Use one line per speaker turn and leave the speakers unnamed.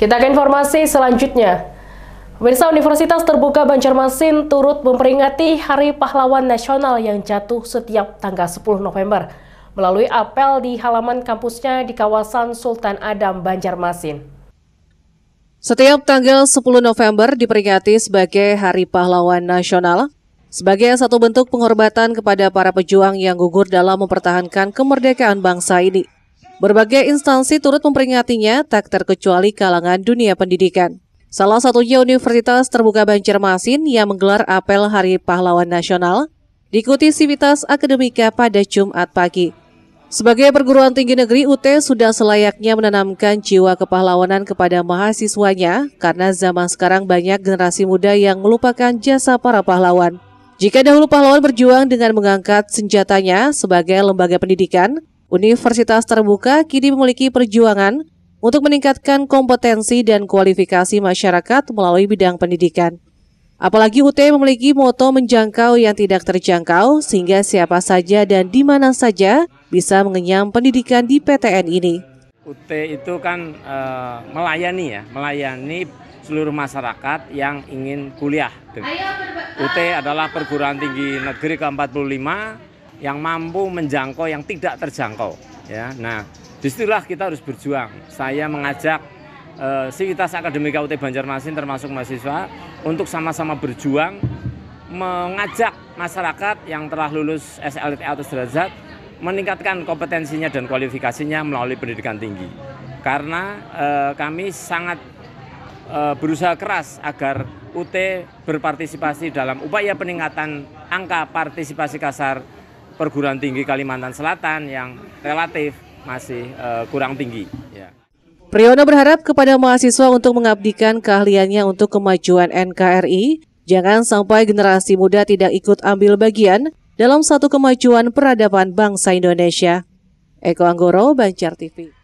Kita ke informasi selanjutnya. Pemirsa Universitas Terbuka Banjarmasin turut memperingati Hari Pahlawan Nasional yang jatuh setiap tanggal 10 November melalui apel di halaman kampusnya di kawasan Sultan Adam Banjarmasin.
Setiap tanggal 10 November diperingati sebagai Hari Pahlawan Nasional sebagai satu bentuk penghormatan kepada para pejuang yang gugur dalam mempertahankan kemerdekaan bangsa ini. Berbagai instansi turut memperingatinya tak terkecuali kalangan dunia pendidikan. Salah satunya Universitas Terbuka Banjarmasin yang menggelar apel Hari Pahlawan Nasional diikuti sivitas akademika pada Jumat pagi. Sebagai perguruan tinggi negeri, UT sudah selayaknya menanamkan jiwa kepahlawanan kepada mahasiswanya karena zaman sekarang banyak generasi muda yang melupakan jasa para pahlawan. Jika dahulu pahlawan berjuang dengan mengangkat senjatanya sebagai lembaga pendidikan, Universitas terbuka kini memiliki perjuangan untuk meningkatkan kompetensi dan kualifikasi masyarakat melalui bidang pendidikan. Apalagi UT memiliki moto menjangkau yang tidak terjangkau sehingga siapa saja dan di mana saja bisa mengenyam pendidikan di PTN ini.
UT itu kan e, melayani ya, melayani seluruh masyarakat yang ingin kuliah.
UT adalah
perguruan tinggi negeri ke-45 yang mampu menjangkau yang tidak terjangkau ya nah disitulah kita harus berjuang saya mengajak eh, Sivitas Akademika UT Banjarmasin termasuk mahasiswa untuk sama-sama berjuang mengajak masyarakat yang telah lulus SLT atau derajat meningkatkan kompetensinya dan kualifikasinya melalui pendidikan tinggi karena eh, kami sangat eh, berusaha keras agar UT berpartisipasi dalam upaya peningkatan angka partisipasi kasar perguruan tinggi Kalimantan Selatan yang relatif masih uh, kurang tinggi. Ya.
Priyono berharap kepada mahasiswa untuk mengabdikan keahliannya untuk kemajuan NKRI. Jangan sampai generasi muda tidak ikut ambil bagian dalam satu kemajuan peradaban bangsa Indonesia. Eko Anggoro, Banjar TV.